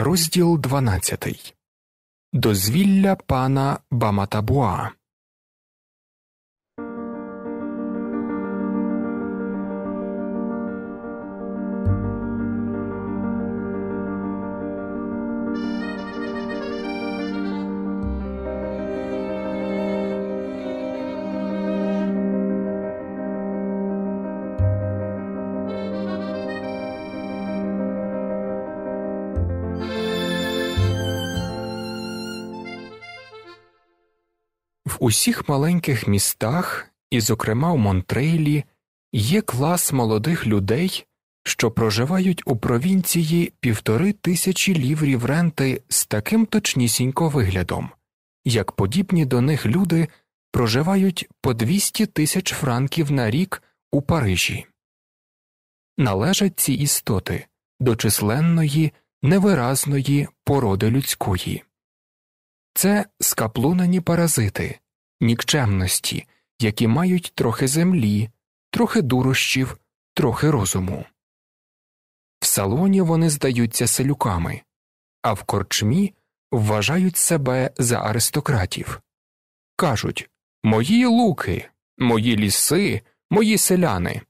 Розділ 12 Дозвілля пана Баматабуа. усіх маленьких містах, і, зокрема в Монтрейлі, є клас молодих людей, що проживають у провінції півтори тисячі ліврів ренти з таким точнісінько виглядом, як подібні до них люди проживають по 200 тисяч франків на рік у Парижі. Належать ці істоти до численної, невиразної породи людської. Це скаплунані паразити, нікчемності, які мають трохи землі, трохи дурощів, трохи розуму. В салоні вони здаються селюками, а в корчмі вважають себе за аристократів. Кажуть Мої луки, мої ліси, мої селяни.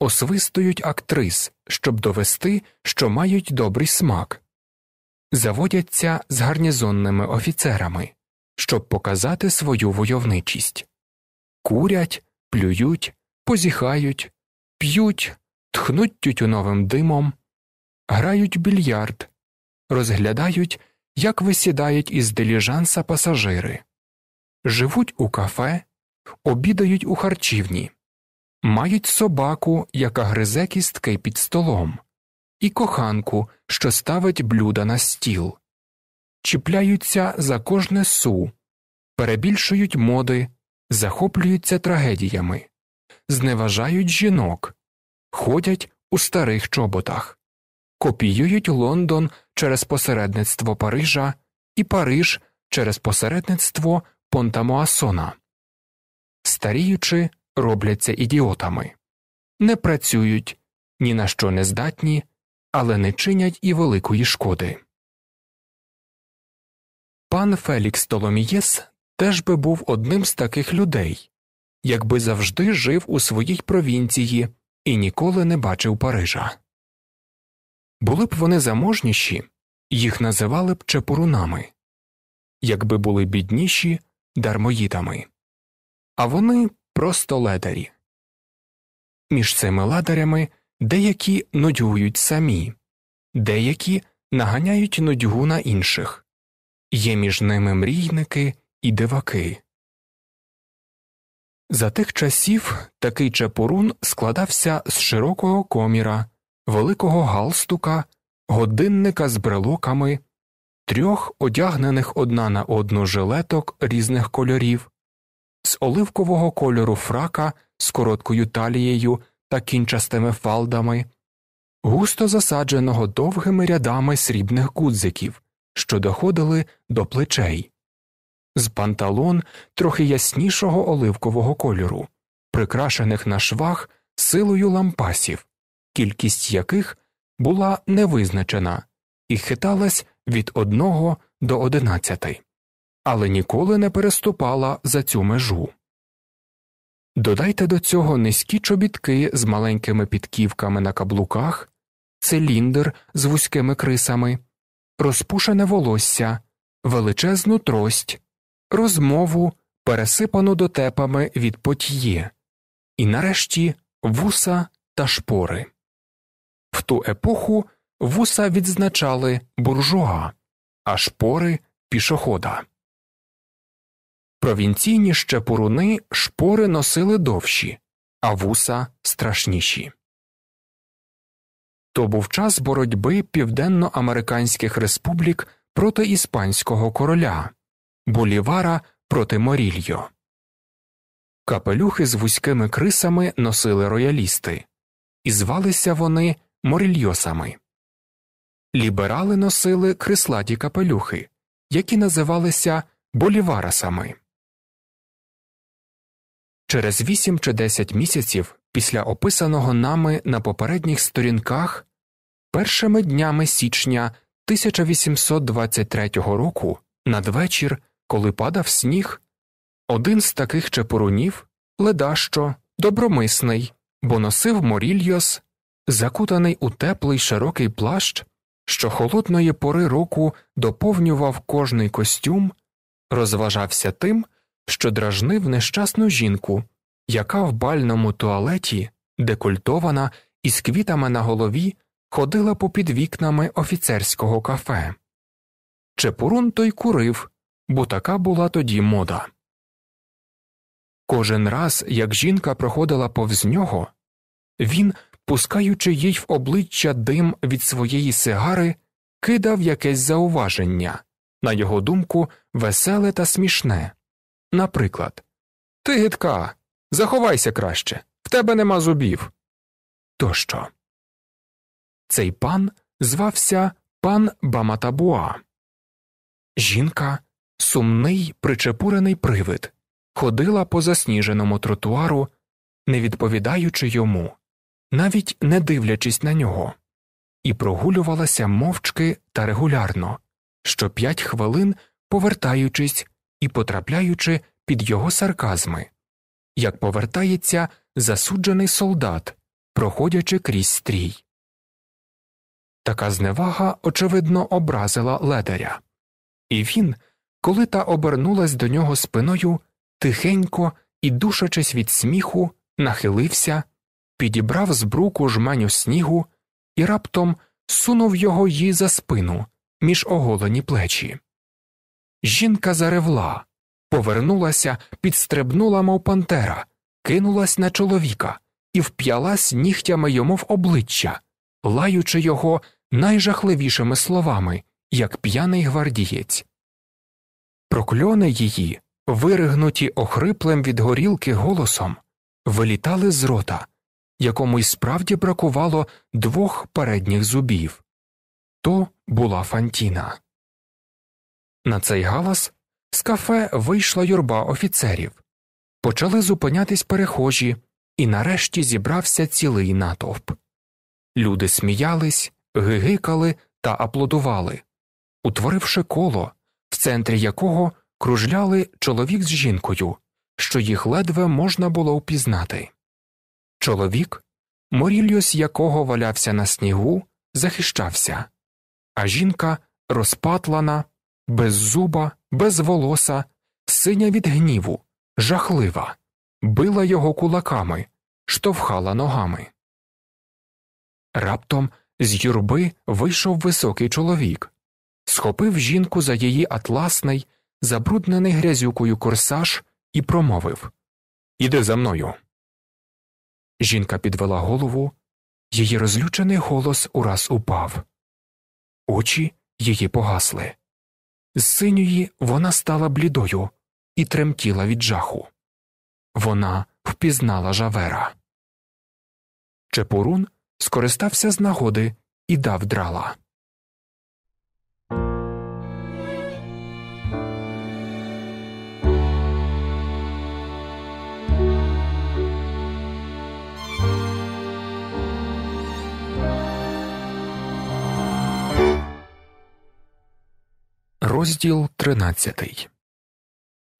Освистують актрис, щоб довести, що мають добрий смак, заводяться з гарнізонними офіцерами щоб показати свою войовничість. Курять, плюють, позіхають, п'ють, тхнуть тютюновим димом, грають більярд, розглядають, як висідають із диліжанса пасажири, живуть у кафе, обідають у харчівні, мають собаку, яка гризе кістки під столом, і коханку, що ставить блюда на стіл чіпляються за кожне су, перебільшують моди, захоплюються трагедіями, зневажають жінок, ходять у старих чоботах, копіюють Лондон через посередництво Парижа і Париж через посередництво Понтамоасона. Старіючи, робляться ідіотами, не працюють, ні на що не здатні, але не чинять і великої шкоди. Пан Фелікс Толомієс теж би був одним з таких людей, якби завжди жив у своїй провінції і ніколи не бачив Парижа. Були б вони заможніші, їх називали б чепурунами, якби були бідніші дармоїдами, а вони просто ледарі. Між цими ледарями деякі нудьгують самі, деякі наганяють нудьгу на інших є між ними мрійники і диваки. За тих часів такий чепурун складався з широкого коміра, великого галстука, годинника з брелоками, трьох одягнених одна на одну жилеток різних кольорів, з оливкового кольору фрака з короткою талією та кінчастими фалдами, густо засадженого довгими рядами срібних гудзиків, що доходили до плечей, з панталон трохи яснішого оливкового кольору, прикрашених на швах силою лампасів, кількість яких була невизначена і хиталась від одного до одинадцяти, але ніколи не переступала за цю межу. Додайте до цього низькі чобітки з маленькими підківками на каблуках, циліндр з вузькими крисами розпушене волосся, величезну трость, розмову, пересипану дотепами від потьє, і нарешті вуса та шпори. В ту епоху вуса відзначали буржуа, а шпори пішохода. Провінційні щепуруни шпори носили довші, а вуса страшніші. То був час боротьби південноамериканських республік проти іспанського короля, Болівара проти Морільо. Капелюхи з вузькими крисами носили роялісти, і звалися вони морільйосами. Ліберали носили крислаті капелюхи, які називалися боліварасами. Через вісім чи десять місяців після описаного нами на попередніх сторінках першими днями січня 1823 року, надвечір, коли падав сніг, один з таких чепурунів, ледащо, добромисний, бо носив морільйос, закутаний у теплий широкий плащ, що холодної пори року доповнював кожний костюм, розважався тим, що дражнив нещасну жінку яка в бальному туалеті, декультована і з квітами на голові, ходила попід вікнами офіцерського кафе. Чепурун той курив, бо така була тоді мода. Кожен раз, як жінка проходила повз нього, він, пускаючи їй в обличчя дим від своєї сигари, кидав якесь зауваження, на його думку, веселе та смішне. Наприклад, Ти гидка, Заховайся краще, в тебе нема зубів. Тощо. Цей пан звався пан Баматабуа. Жінка, сумний, причепурений привид, ходила по засніженому тротуару, не відповідаючи йому, навіть не дивлячись на нього, і прогулювалася мовчки та регулярно, що п'ять хвилин повертаючись і потрапляючи під його сарказми як повертається засуджений солдат, проходячи крізь стрій. Така зневага, очевидно, образила ледаря, і він, коли та обернулась до нього спиною, тихенько і душачись від сміху, нахилився, підібрав з бруку жменю снігу і раптом сунув його їй за спину між оголені плечі. Жінка заревла, повернулася, підстрибнула, мов пантера, кинулась на чоловіка і вп'ялась нігтями йому в обличчя, лаючи його найжахливішими словами, як п'яний гвардієць. Прокльони її, виригнуті охриплем від горілки голосом, вилітали з рота, якому й справді бракувало двох передніх зубів. То була Фантіна. На цей галас з кафе вийшла юрба офіцерів, почали зупинятись перехожі, і нарешті зібрався цілий натовп. Люди сміялись, гигикали та аплодували, утворивши коло, в центрі якого кружляли чоловік з жінкою, що їх ледве можна було впізнати. Чоловік, морільос якого валявся на снігу, захищався, а жінка розпатлана, беззуба. Без волоса, синя від гніву, жахлива, била його кулаками, штовхала ногами. Раптом з юрби вийшов високий чоловік, схопив жінку за її атласний, забруднений грязюкою корсаж і промовив Іди за мною. Жінка підвела голову, її розлючений голос ураз упав, очі її погасли. З синьої вона стала блідою і тремтіла від жаху. Вона впізнала жавера. Чепурун скористався з нагоди і дав драла. Розділ 13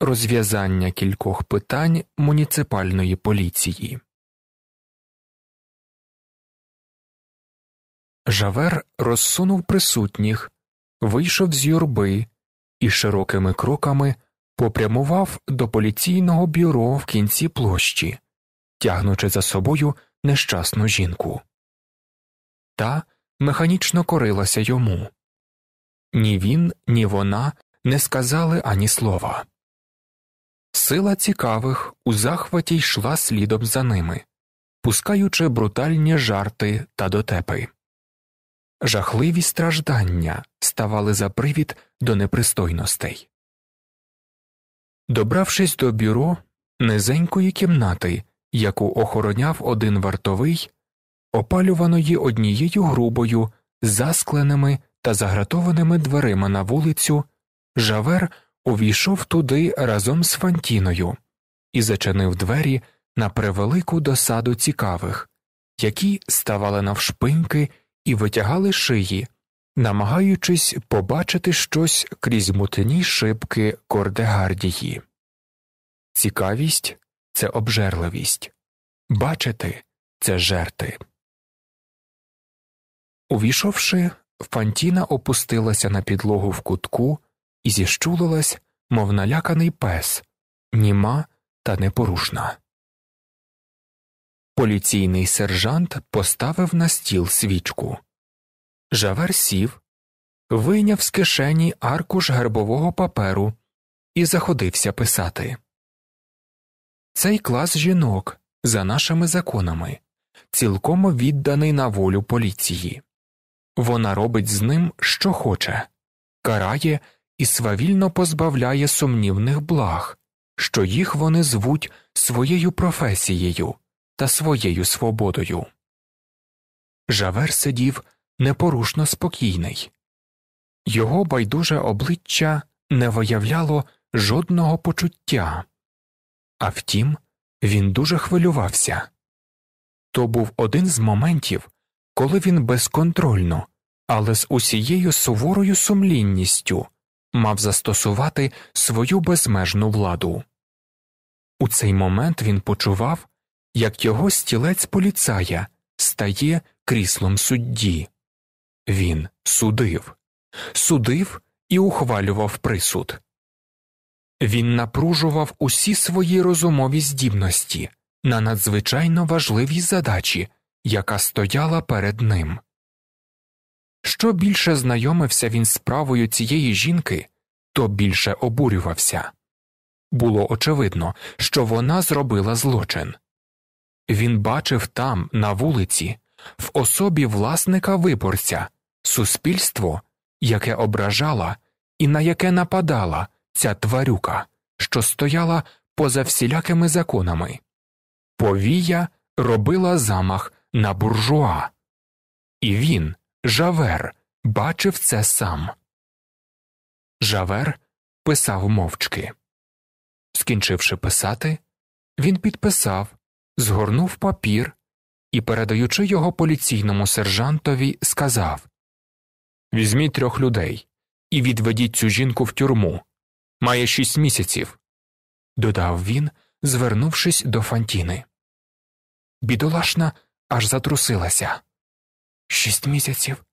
Розв'язання кількох питань муніципальної поліції. Жавер розсунув присутніх, вийшов з юрби і широкими кроками попрямував до поліційного бюро в кінці площі, тягнучи за собою нещасну жінку. Та механічно корилася йому ні він, ні вона не сказали ані слова. Сила цікавих у захваті йшла слідом за ними, пускаючи брутальні жарти та дотепи. Жахливі страждання ставали за привід до непристойностей. Добравшись до бюро низенької кімнати, яку охороняв один вартовий, опалюваної однією грубою, заскленими та загратованими дверима на вулицю, Жавер увійшов туди разом з Фантіною і зачинив двері на превелику досаду цікавих, які ставали навшпиньки і витягали шиї, намагаючись побачити щось крізь мутні шибки Кордегардії. Цікавість це обжерливість, бачити це жерти. Увійшовши, Фантіна опустилася на підлогу в кутку і зіщулилась, мов наляканий пес, німа та непорушна. Поліційний сержант поставив на стіл свічку. Жавер сів, вийняв з кишені аркуш гербового паперу і заходився писати. Цей клас жінок за нашими законами цілком відданий на волю поліції. Вона робить з ним, що хоче, карає і свавільно позбавляє сумнівних благ, що їх вони звуть своєю професією та своєю свободою. Жавер сидів непорушно спокійний, його байдуже обличчя не виявляло жодного почуття. А втім, він дуже хвилювався то був один з моментів коли він безконтрольно, але з усією суворою сумлінністю мав застосувати свою безмежну владу. У цей момент він почував, як його стілець поліцая стає кріслом судді. Він судив, судив і ухвалював присуд. Він напружував усі свої розумові здібності на надзвичайно важливі задачі яка стояла перед ним. Що більше знайомився він з правою цієї жінки, то більше обурювався було очевидно, що вона зробила злочин він бачив там, на вулиці, в особі власника виборця, суспільство, яке ображала і на яке нападала ця тварюка, що стояла поза всілякими законами. Повія робила замах на буржуа. І він, Жавер, бачив це сам. Жавер писав мовчки. Скінчивши писати, він підписав, згорнув папір і, передаючи його поліційному сержантові, сказав Візьміть трьох людей і відведіть цю жінку в тюрму. Має шість місяців. додав він, звернувшись до Фантіни. Бідолашна аж затрусилася. Шість місяців,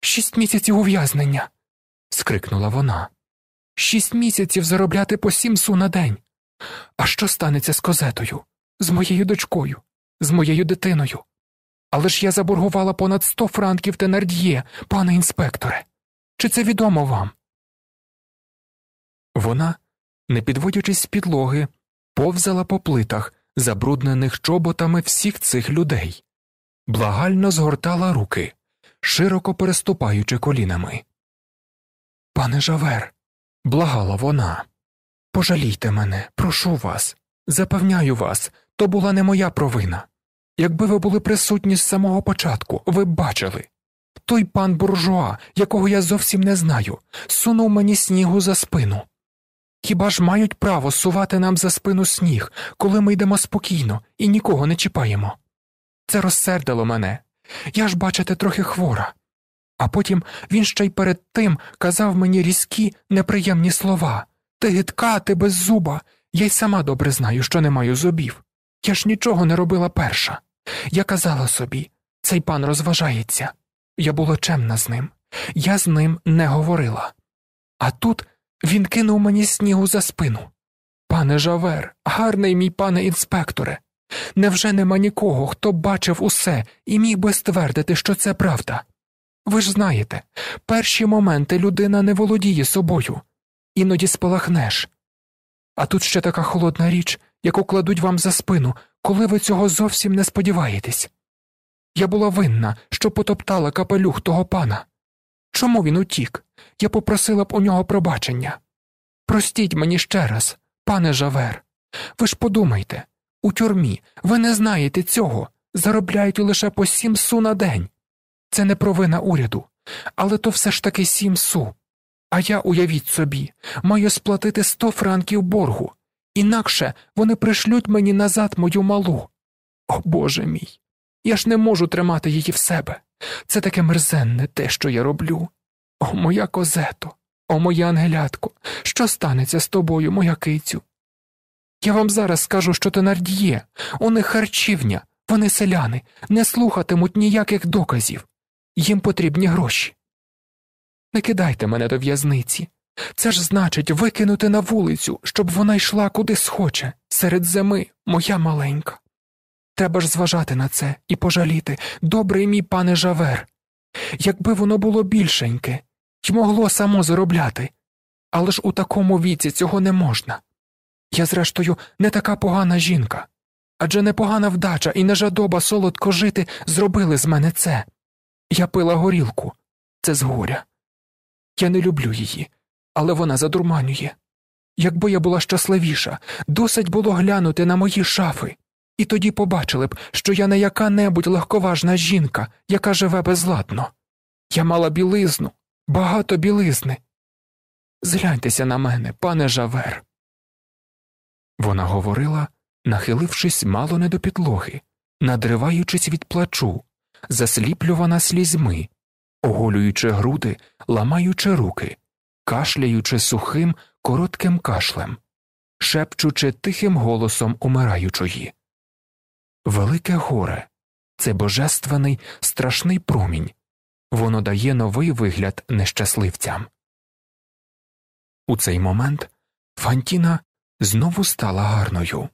шість місяців ув'язнення. скрикнула вона. Шість місяців заробляти по сім су на день. А що станеться з козетою, з моєю дочкою, з моєю дитиною? Але ж я заборгувала понад сто франків тенардьє, пане інспекторе. Чи це відомо вам? Вона, не підводячись з підлоги, повзала по плитах, забруднених чоботами всіх цих людей благально згортала руки, широко переступаючи колінами. Пане Жавер, благала вона, пожалійте мене, прошу вас, запевняю вас, то була не моя провина. Якби ви були присутні з самого початку, ви б бачили. Той пан буржуа, якого я зовсім не знаю, сунув мені снігу за спину. Хіба ж мають право сувати нам за спину сніг, коли ми йдемо спокійно і нікого не чіпаємо? Це розсердило мене. Я ж, бачите, трохи хвора. А потім він ще й перед тим казав мені різкі, неприємні слова Ти гидка, ти без зуба. Я й сама добре знаю, що не маю зубів. Я ж нічого не робила перша. Я казала собі цей пан розважається. Я була чемна з ним, я з ним не говорила. А тут він кинув мені снігу за спину. Пане Жавер, гарний мій пане інспекторе, Невже нема нікого, хто бачив усе і міг би ствердити, що це правда? Ви ж знаєте, перші моменти людина не володіє собою, іноді спалахнеш. А тут ще така холодна річ, яку кладуть вам за спину, коли ви цього зовсім не сподіваєтесь. Я була винна, що потоптала капелюх того пана. Чому він утік? Я попросила б у нього пробачення. Простіть мені ще раз, пане Жавер, ви ж подумайте у тюрмі, ви не знаєте цього, заробляють лише по сім су на день. Це не провина уряду, але то все ж таки сім су. А я, уявіть собі, маю сплатити сто франків боргу, інакше вони пришлють мені назад мою малу. О Боже мій. Я ж не можу тримати її в себе. Це таке мерзенне те, що я роблю. О, моя козето, о, моя ангелятко, що станеться з тобою, моя кицю? Я вам зараз скажу, що Тенардіє. У них харчівня, вони селяни, не слухатимуть ніяких доказів. Їм потрібні гроші. Не кидайте мене до в'язниці. Це ж значить викинути на вулицю, щоб вона йшла куди схоче, серед зими, моя маленька. Треба ж зважати на це і пожаліти, добрий мій пане Жавер. Якби воно було більшеньке, й могло само заробляти, але ж у такому віці цього не можна. Я, зрештою, не така погана жінка. Адже непогана вдача і нежадоба солодко жити зробили з мене це. Я пила горілку, це згоря. Я не люблю її, але вона задурманює. Якби я була щасливіша, досить було глянути на мої шафи, і тоді побачили б, що я не яка небудь легковажна жінка, яка живе безладно. Я мала білизну, багато білизни. Згляньтеся на мене, пане Жавер. Вона говорила, нахилившись мало не до підлоги, надриваючись від плачу, засліплювана слізьми, оголюючи груди, ламаючи руки, кашляючи сухим, коротким кашлем, шепчучи тихим голосом умираючої. Велике горе це божественний страшний промінь. Воно дає новий вигляд нещасливцям. У цей момент Фантіна знову стала гарною.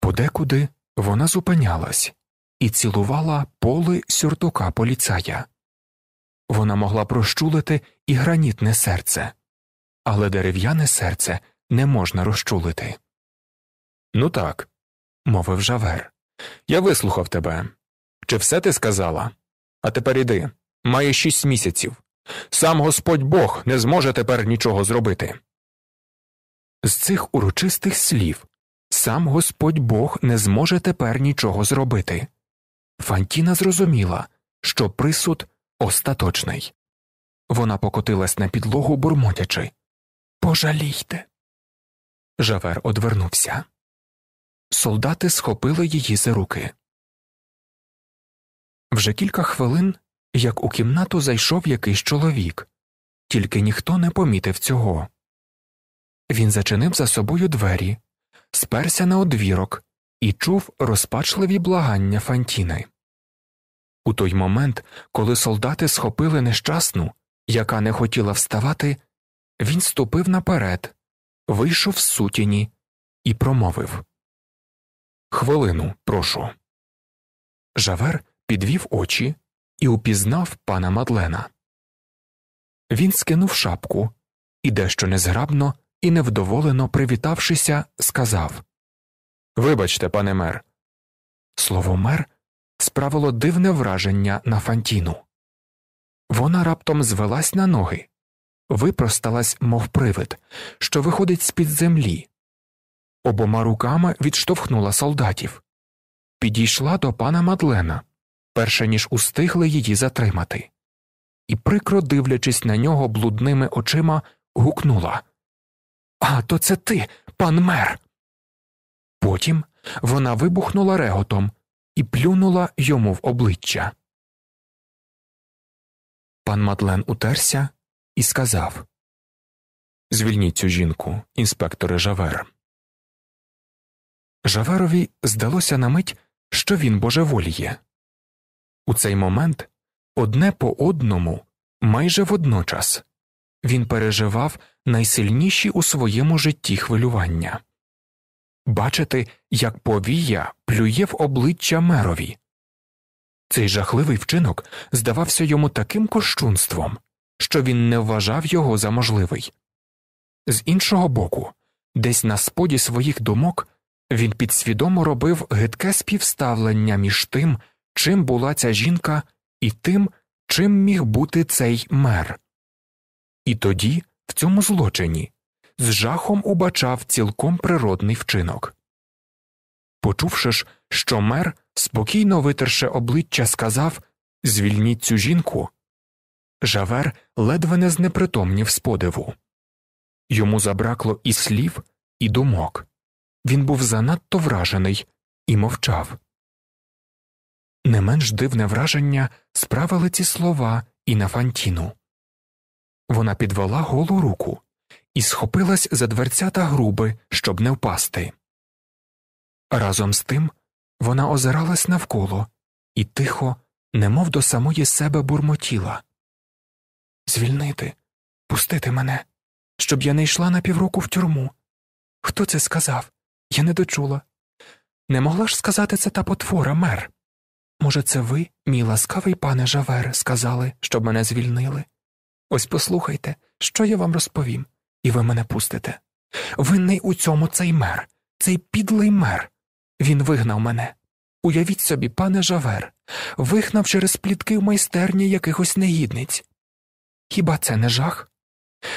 Подекуди вона зупинялась і цілувала поле сюртука поліцая. Вона могла прощулити і гранітне серце, але дерев'яне серце не можна розчулити. Ну так, мовив Жавер, я вислухав тебе. Чи все ти сказала? А тепер іди. Має шість місяців. Сам господь Бог не зможе тепер нічого зробити. З цих урочистих слів сам Господь Бог не зможе тепер нічого зробити. Фантіна зрозуміла, що присуд остаточний. Вона покотилась на підлогу, бурмотячи Пожалійте. Жавер одвернувся. Солдати схопили її за руки. Вже кілька хвилин, як у кімнату зайшов якийсь чоловік, тільки ніхто не помітив цього. Він зачинив за собою двері, сперся на одвірок і чув розпачливі благання Фантіни. У той момент, коли солдати схопили нещасну, яка не хотіла вставати, він ступив наперед, вийшов з сутіні і промовив Хвилину, прошу. Жавер підвів очі і упізнав пана Мадлена. Він скинув шапку і дещо незграбно і, невдоволено привітавшися, сказав Вибачте, пане мер. Слово мер справило дивне враження на Фантіну. Вона раптом звелась на ноги, випросталась, мов привид, що виходить з під землі. Обома руками відштовхнула солдатів, підійшла до пана Мадлена, перше ніж устигли її затримати, і, прикро дивлячись на нього блудними очима, гукнула а то це ти, пан мер. Потім вона вибухнула реготом і плюнула йому в обличчя. Пан Матлен утерся і сказав Звільніть цю жінку, інспекторе Жавер. Жаверові здалося на мить, що він божеволіє. У цей момент одне по одному майже водночас він переживав найсильніші у своєму житті хвилювання бачити, як повія плює в обличчя мерові. Цей жахливий вчинок здавався йому таким кощунством, що він не вважав його за можливий. З іншого боку, десь на споді своїх думок він підсвідомо робив гидке співставлення між тим, чим була ця жінка, і тим, чим міг бути цей мер. І тоді, в цьому злочині, з жахом убачав цілком природний вчинок. Почувши ж, що мер, спокійно витерше обличчя, сказав Звільніть цю жінку. Жавер ледве не знепритомнів сподиву Йому забракло і слів, і думок. Він був занадто вражений і мовчав. Не менш дивне враження справили ці слова і на Фантіну. Вона підвела голу руку і схопилась за дверцята груби, щоб не впасти. Разом з тим вона озиралась навколо і тихо, немов до самої себе бурмотіла. Звільнити, пустити мене, щоб я не йшла на півроку в тюрму. Хто це сказав? Я не дочула. Не могла ж сказати це та потвора, мер. Може, це ви, мій ласкавий пане Жавер, сказали, щоб мене звільнили? Ось послухайте, що я вам розповім, і ви мене пустите. Винний у цьому цей мер, цей підлий мер. Він вигнав мене. Уявіть собі, пане Жавер, вигнав через плітки в майстерні якихось негідниць. Хіба це не жах?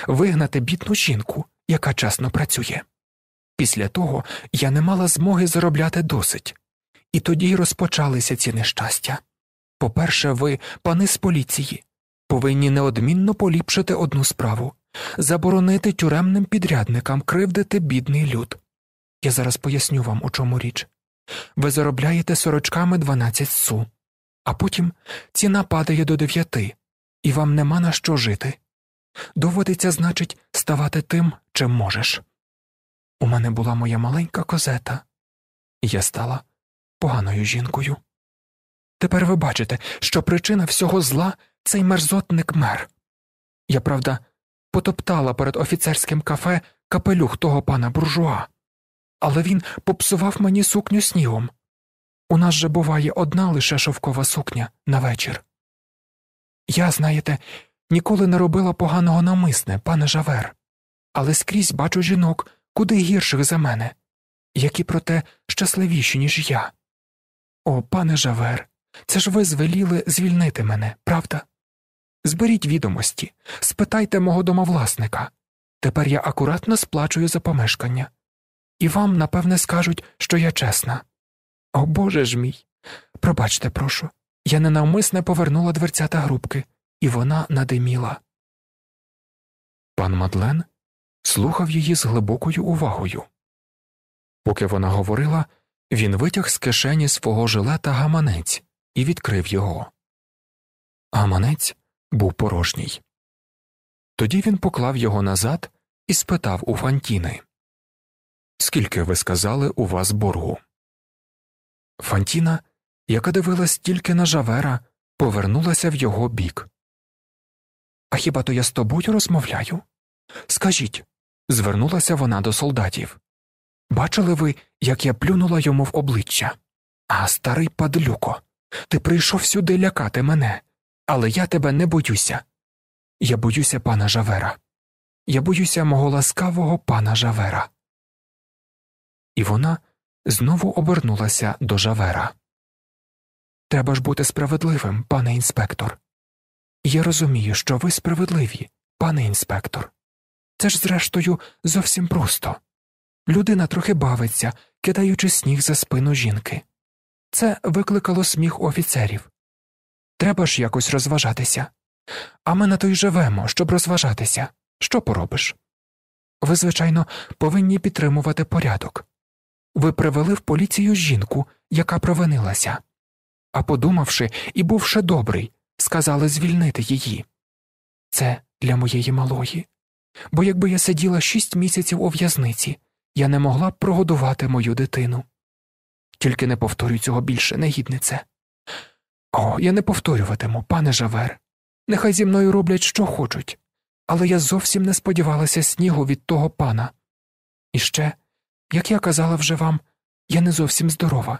Вигнати бідну жінку, яка часно працює. Після того я не мала змоги заробляти досить. І тоді й розпочалися ці нещастя. По перше, ви, пани з поліції, повинні неодмінно поліпшити одну справу заборонити тюремним підрядникам кривдити бідний люд. Я зараз поясню вам, у чому річ. Ви заробляєте сорочками 12 су, а потім ціна падає до 9, і вам нема на що жити. Доводиться, значить, ставати тим, чим можеш. У мене була моя маленька козета, і я стала поганою жінкою. Тепер ви бачите, що причина всього зла цей мерзотник мер. Я правда потоптала перед офіцерським кафе капелюх того пана буржуа, але він попсував мені сукню снігом. У нас же буває одна лише шовкова сукня на вечір. Я, знаєте, ніколи не робила поганого намисне, пане Жавер, але скрізь бачу жінок куди гірших за мене, які проте щасливіші, ніж я. О, пане Жавер, це ж ви звеліли звільнити мене, правда? Зберіть відомості, спитайте мого домовласника. Тепер я акуратно сплачую за помешкання. І вам, напевне, скажуть, що я чесна. О Боже ж мій. Пробачте, прошу. Я ненавмисне повернула дверця та грубки, і вона надиміла. Пан Мадлен слухав її з глибокою увагою. Поки вона говорила, він витяг з кишені свого жилета гаманець і відкрив його. Гаманець був порожній. Тоді він поклав його назад і спитав у Фантіни Скільки ви сказали у вас боргу? Фантіна, яка дивилась тільки на жавера, повернулася в його бік. А хіба то я з тобою розмовляю? Скажіть, звернулася вона до солдатів. Бачили ви, як я плюнула йому в обличчя? А, старий падлюко, ти прийшов сюди лякати мене. Але я тебе не боюся. Я боюся пана Жавера. Я боюся мого ласкавого пана Жавера. І вона знову обернулася до Жавера. Треба ж бути справедливим, пане інспектор. Я розумію, що ви справедливі, пане інспектор. Це ж, зрештою, зовсім просто. Людина трохи бавиться, кидаючи сніг за спину жінки. Це викликало сміх офіцерів. Треба ж якось розважатися. А ми на то й живемо, щоб розважатися. Що поробиш? Ви, звичайно, повинні підтримувати порядок. Ви привели в поліцію жінку, яка провинилася. А подумавши і бувши добрий, сказали звільнити її. Це для моєї малої. Бо якби я сиділа шість місяців у в'язниці, я не могла б прогодувати мою дитину. Тільки не повторюй цього більше, негіднице. О, я не повторюватиму, пане Жавер. Нехай зі мною роблять, що хочуть, але я зовсім не сподівалася снігу від того пана. І ще, як я казала вже вам, я не зовсім здорова.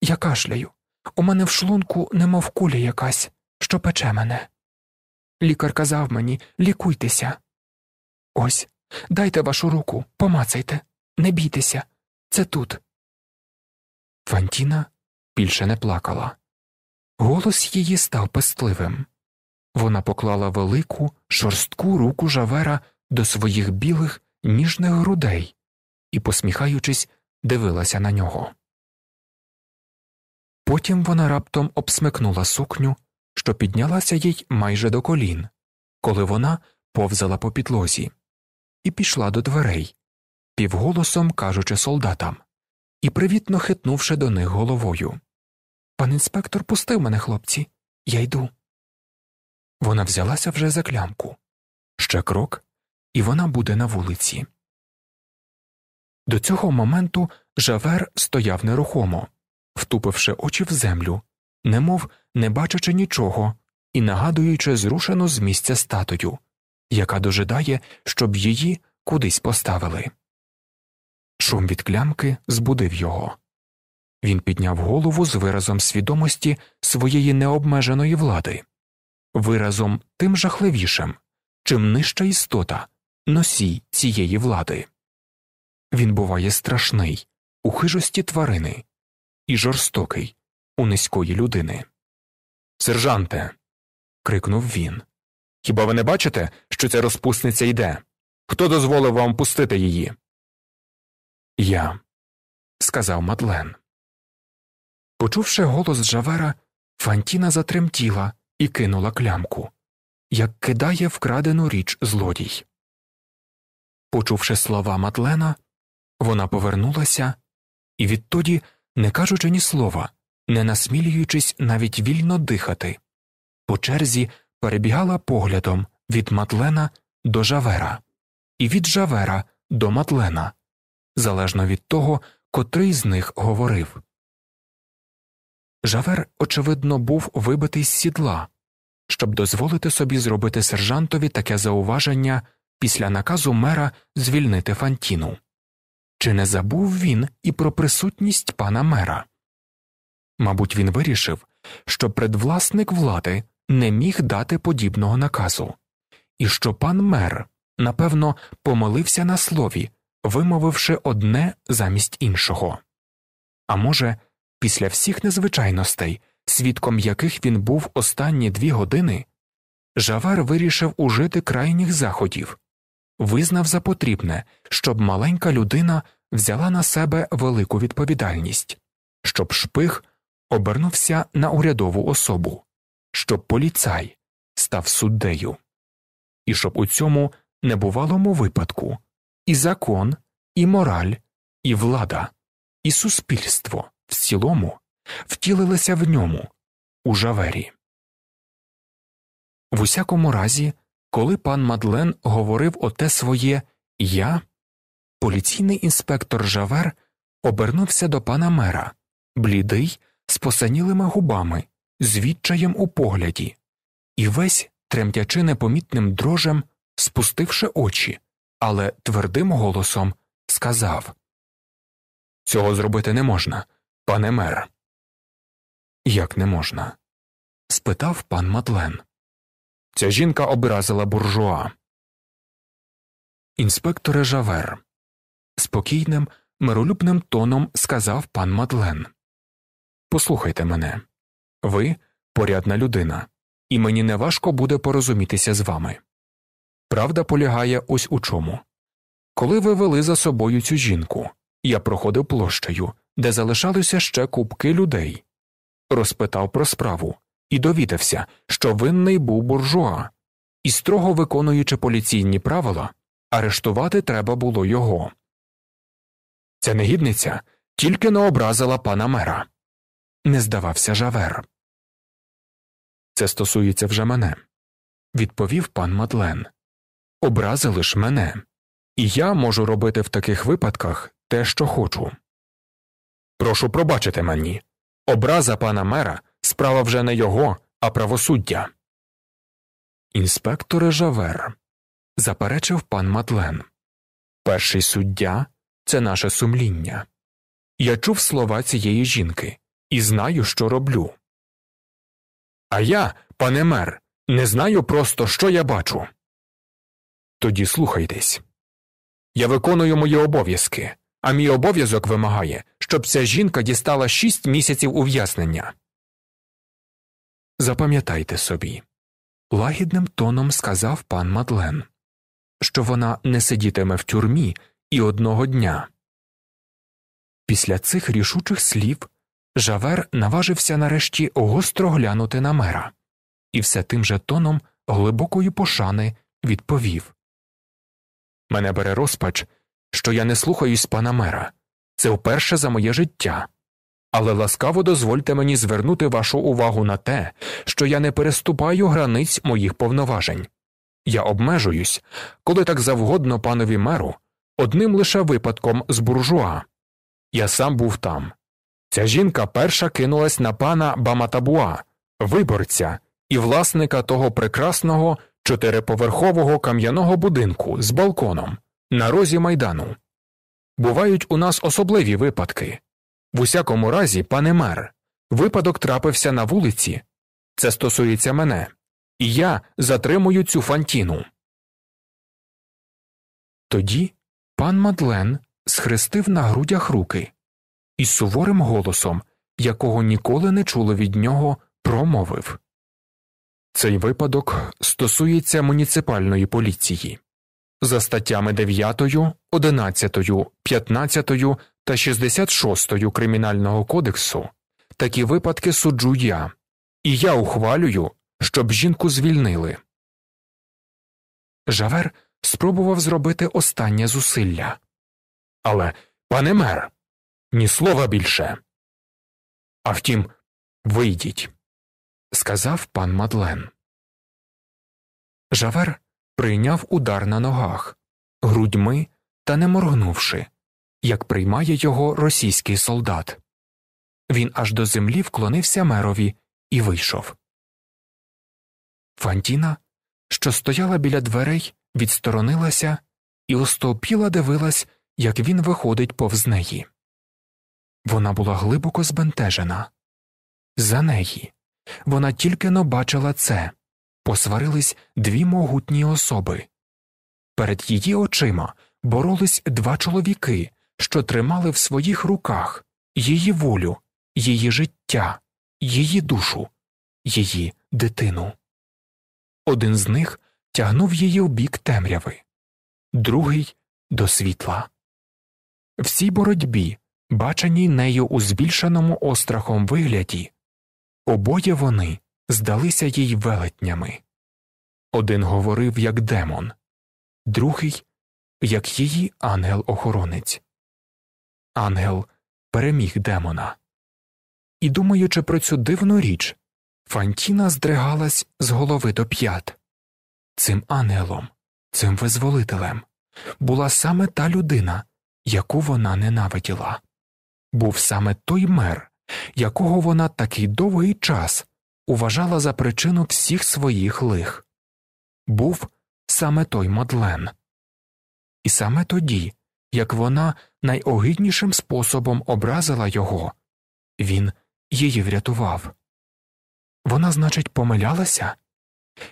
Я кашляю. У мене в шлунку немов куля якась, що пече мене. Лікар казав мені лікуйтеся. Ось, дайте вашу руку, помацайте, не бійтеся. Це тут. Фантіна більше не плакала. Голос її став пестливим. Вона поклала велику, шорстку руку жавера до своїх білих, ніжних грудей і, посміхаючись, дивилася на нього. Потім вона раптом обсмикнула сукню, що піднялася їй майже до колін, коли вона повзала по підлозі, і пішла до дверей, півголосом кажучи солдатам і привітно хитнувши до них головою. Пан інспектор пустив мене, хлопці, я йду. Вона взялася вже за клямку. Ще крок, і вона буде на вулиці. До цього моменту Жавер стояв нерухомо, втупивши очі в землю, немов не бачачи нічого і нагадуючи зрушену з місця статую, яка дожидає, щоб її кудись поставили. Шум від клямки збудив його. Він підняв голову з виразом свідомості своєї необмеженої влади, виразом тим жахливішим, чим нижча істота, носій цієї влади. Він буває страшний у хижості тварини і жорстокий у низької людини. Сержанте. крикнув він. Хіба ви не бачите, що ця розпусниця йде? Хто дозволив вам пустити її? Я сказав Мадлен. Почувши голос Джавера, Фантіна затремтіла і кинула клямку, як кидає вкрадену річ злодій. Почувши слова Матлена, вона повернулася і відтоді, не кажучи ні слова, не насмілюючись навіть вільно дихати, по черзі перебігала поглядом від Матлена до Жавера і від Жавера до Матлена, залежно від того, котрий з них говорив. Жавер, очевидно, був вибитий з сідла, щоб дозволити собі зробити сержантові таке зауваження після наказу мера звільнити Фантіну. Чи не забув він і про присутність пана мера? Мабуть, він вирішив, що предвласник влади не міг дати подібного наказу, і що пан мер, напевно, помилився на слові, вимовивши одне замість іншого. А може, після всіх незвичайностей, свідком яких він був останні дві години, Жавар вирішив ужити крайніх заходів, визнав за потрібне, щоб маленька людина взяла на себе велику відповідальність, щоб шпих обернувся на урядову особу, щоб поліцай став суддею, і щоб у цьому небувалому випадку і закон, і мораль, і влада, і суспільство в цілому втілилися в ньому, у жавері. В усякому разі, коли пан Мадлен говорив оте своє Я, поліційний інспектор Жавер обернувся до пана мера, блідий, з посанілими губами, з відчаєм у погляді, і весь тремтячи непомітним дрожем, спустивши очі, але твердим голосом сказав Цього зробити не можна пане мер. Як не можна? спитав пан Матлен. Ця жінка образила буржуа. Інспектор Жавер. Спокійним, миролюбним тоном сказав пан Мадлен. Послухайте мене. Ви порядна людина, і мені не важко буде порозумітися з вами. Правда полягає ось у чому. Коли ви вели за собою цю жінку, я проходив площею де залишалися ще купки людей, розпитав про справу і довідався, що винний був буржуа, і строго виконуючи поліційні правила, арештувати треба було його. Ця негідниця тільки не образила пана мера. Не здавався Жавер. Це стосується вже мене, відповів пан Мадлен. Образили ж мене, і я можу робити в таких випадках те, що хочу. Прошу пробачити мені. Образа пана мера справа вже не його, а правосуддя. Інспектор Жавер, заперечив пан Матлен. Перший суддя це наше сумління. Я чув слова цієї жінки і знаю, що роблю. А я, пане мер, не знаю просто, що я бачу. Тоді слухайтесь. Я виконую мої обов'язки, а мій обов'язок вимагає, щоб ця жінка дістала шість місяців ув'язнення. Запам'ятайте собі, лагідним тоном сказав пан Мадлен, що вона не сидітиме в тюрмі і одного дня. Після цих рішучих слів Жавер наважився нарешті гостро глянути на мера, і все тим же тоном глибокої пошани відповів Мене бере розпач, що я не слухаюсь пана мера це вперше за моє життя. Але ласкаво дозвольте мені звернути вашу увагу на те, що я не переступаю границь моїх повноважень. Я обмежуюсь, коли так завгодно панові меру, одним лише випадком з буржуа. Я сам був там. Ця жінка перша кинулась на пана Баматабуа, виборця і власника того прекрасного чотириповерхового кам'яного будинку з балконом на розі майдану бувають у нас особливі випадки. В усякому разі, пане мер, випадок трапився на вулиці, це стосується мене, і я затримую цю фантіну. Тоді пан Мадлен схрестив на грудях руки і суворим голосом, якого ніколи не чули від нього, промовив Цей випадок стосується муніципальної поліції за статтями 9, 11, 15 та 66 Кримінального кодексу такі випадки суджу я, і я ухвалюю, щоб жінку звільнили. Жавер спробував зробити останнє зусилля. Але, пане мер, ні слова більше. А втім, вийдіть, сказав пан Мадлен. Жавер прийняв удар на ногах, грудьми та не моргнувши, як приймає його російський солдат. Він аж до землі вклонився мерові і вийшов. Фантіна, що стояла біля дверей, відсторонилася і остовпіла дивилась, як він виходить повз неї. Вона була глибоко збентежена. За неї. Вона тільки но бачила це посварились дві могутні особи. Перед її очима боролись два чоловіки, що тримали в своїх руках її волю, її життя, її душу, її дитину. Один з них тягнув її у бік темряви, другий до світла. Всій боротьбі, баченій нею у збільшеному острахом вигляді, обоє вони здалися їй велетнями. Один говорив як демон, другий як її ангел-охоронець. Ангел переміг демона. І, думаючи про цю дивну річ, Фантіна здригалась з голови до п'ят. Цим ангелом, цим визволителем була саме та людина, яку вона ненавиділа, був саме той мер, якого вона такий довгий час уважала за причину всіх своїх лих був саме той Мадлен. І саме тоді, як вона найогиднішим способом образила його, він її врятував. Вона, значить, помилялася,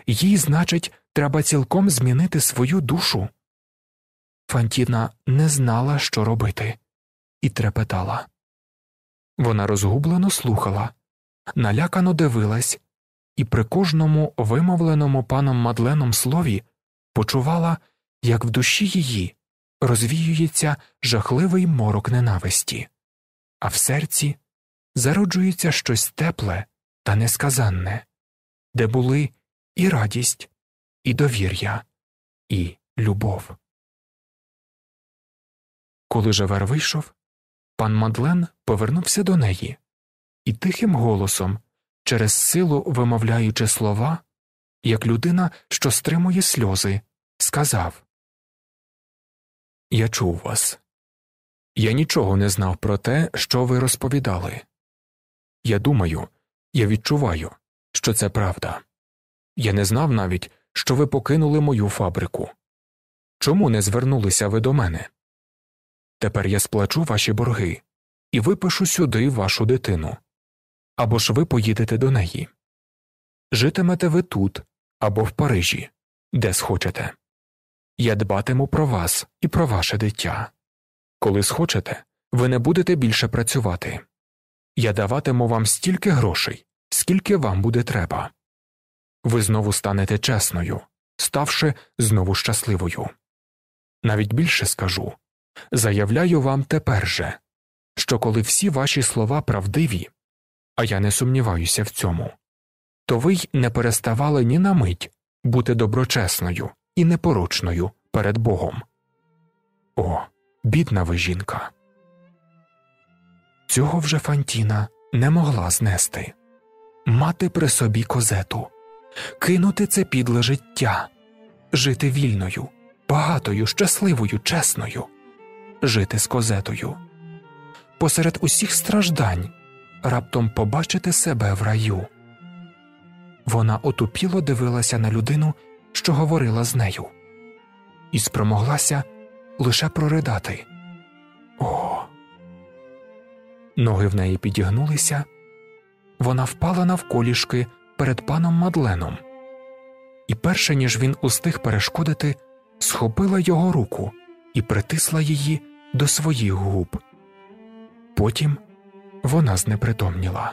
їй, значить, треба цілком змінити свою душу. Фантіна не знала, що робити, і трепетала. Вона розгублено слухала, налякано дивилась і при кожному вимовленому паном Мадленом слові почувала, як в душі її розвіюється жахливий морок ненависті, а в серці зароджується щось тепле та несказанне, де були і радість, і довір'я, і любов. Коли Жавер вийшов, пан Мадлен повернувся до неї і тихим голосом, через силу вимовляючи слова, як людина, що стримує сльози, сказав Я чув вас. Я нічого не знав про те, що ви розповідали. Я думаю, я відчуваю, що це правда. Я не знав навіть, що ви покинули мою фабрику. Чому не звернулися ви до мене? Тепер я сплачу ваші борги і випишу сюди вашу дитину або ж ви поїдете до неї. Житимете ви тут або в Парижі, де схочете. Я дбатиму про вас і про ваше дитя. Коли схочете, ви не будете більше працювати. Я даватиму вам стільки грошей, скільки вам буде треба. Ви знову станете чесною, ставши знову щасливою. Навіть більше скажу заявляю вам тепер же, що коли всі ваші слова правдиві, а я не сумніваюся в цьому, то ви й не переставали ні на мить бути доброчесною і непорочною перед Богом. О, бідна ви жінка. Цього вже Фантіна не могла знести мати при собі козету, кинути це підле життя, жити вільною, багатою, щасливою, чесною, жити з козетою. Посеред усіх страждань раптом побачити себе в раю. Вона отупіло дивилася на людину, що говорила з нею, і спромоглася лише проридати. О. Ноги в неї підігнулися, вона впала навколішки перед паном Мадленом, і, перше ніж він устиг перешкодити, схопила його руку і притисла її до своїх губ. Потім вона знепритомніла.